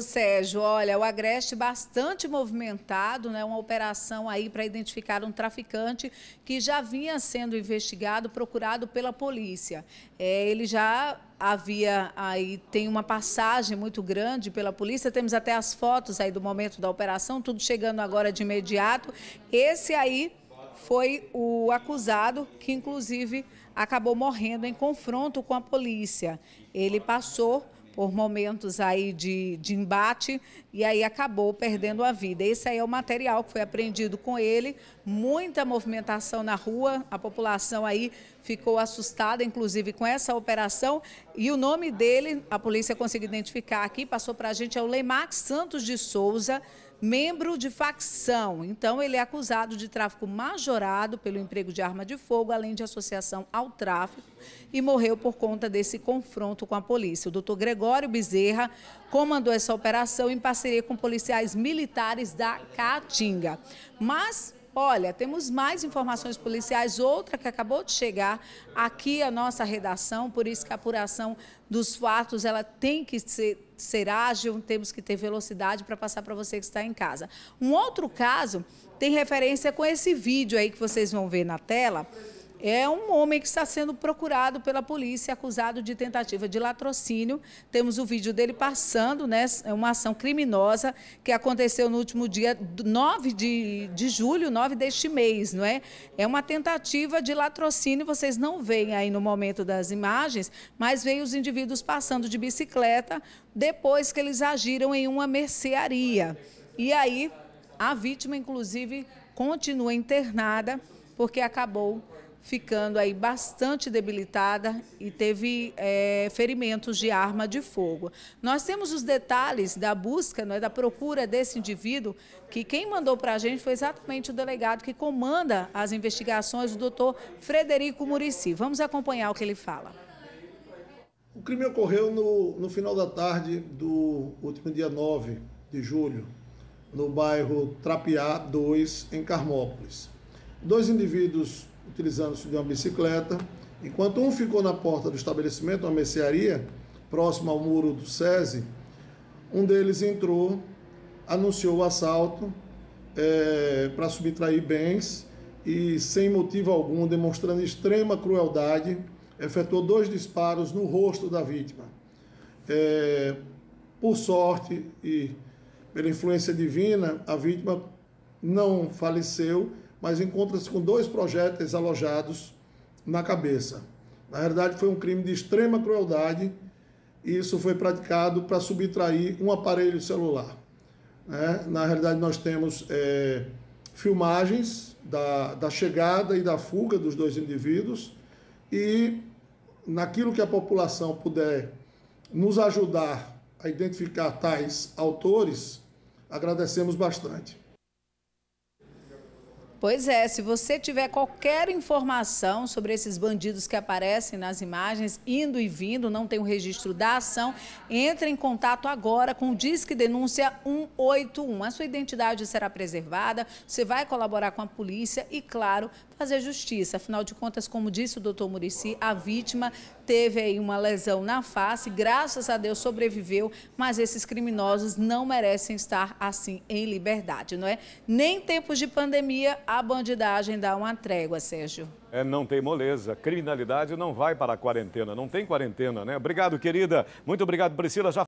Sérgio, olha, o Agreste bastante movimentado, né? Uma operação aí para identificar um traficante que já vinha sendo investigado, procurado pela polícia. É, ele já havia aí tem uma passagem muito grande pela polícia. Temos até as fotos aí do momento da operação, tudo chegando agora de imediato. Esse aí foi o acusado que inclusive acabou morrendo em confronto com a polícia. Ele passou por momentos aí de, de embate e aí acabou perdendo a vida. Esse aí é o material que foi apreendido com ele, muita movimentação na rua, a população aí ficou assustada, inclusive, com essa operação. E o nome dele, a polícia conseguiu identificar aqui, passou para a gente, é o Lemax Santos de Souza, membro de facção. Então, ele é acusado de tráfico majorado pelo emprego de arma de fogo, além de associação ao tráfico, e morreu por conta desse confronto com a polícia. O doutor Gregório Bezerra comandou essa operação em parceria com policiais militares da Caatinga. Mas Olha, temos mais informações policiais, outra que acabou de chegar aqui à nossa redação, por isso que a apuração dos fatos ela tem que ser, ser ágil, temos que ter velocidade para passar para você que está em casa. Um outro caso tem referência com esse vídeo aí que vocês vão ver na tela. É um homem que está sendo procurado pela polícia, acusado de tentativa de latrocínio. Temos o vídeo dele passando, né? É uma ação criminosa que aconteceu no último dia 9 de, de julho, 9 deste mês, não é? É uma tentativa de latrocínio, vocês não veem aí no momento das imagens, mas veem os indivíduos passando de bicicleta depois que eles agiram em uma mercearia. E aí, a vítima, inclusive, continua internada porque acabou ficando aí bastante debilitada e teve é, ferimentos de arma de fogo. Nós temos os detalhes da busca, não é, da procura desse indivíduo, que quem mandou para a gente foi exatamente o delegado que comanda as investigações, o doutor Frederico Murici. Vamos acompanhar o que ele fala. O crime ocorreu no, no final da tarde do último dia 9 de julho, no bairro Trapiá 2, em Carmópolis. Dois indivíduos utilizando-se de uma bicicleta. Enquanto um ficou na porta do estabelecimento, uma mercearia, próximo ao muro do SESI, um deles entrou, anunciou o assalto é, para subtrair bens e, sem motivo algum, demonstrando extrema crueldade, efetuou dois disparos no rosto da vítima. É, por sorte e pela influência divina, a vítima não faleceu mas encontra-se com dois projéteis alojados na cabeça. Na realidade, foi um crime de extrema crueldade e isso foi praticado para subtrair um aparelho celular. Né? Na realidade, nós temos é, filmagens da, da chegada e da fuga dos dois indivíduos e naquilo que a população puder nos ajudar a identificar tais autores, agradecemos bastante. Pois é, se você tiver qualquer informação sobre esses bandidos que aparecem nas imagens, indo e vindo, não tem o registro da ação, entre em contato agora com o Disque Denúncia 181. A sua identidade será preservada, você vai colaborar com a polícia e, claro, fazer justiça. Afinal de contas, como disse o doutor Murici, a vítima teve aí uma lesão na face, graças a Deus sobreviveu, mas esses criminosos não merecem estar assim em liberdade, não é? Nem tempos de pandemia a bandidagem dá uma trégua, Sérgio. É, não tem moleza. Criminalidade não vai para a quarentena. Não tem quarentena, né? Obrigado, querida. Muito obrigado, Priscila. Já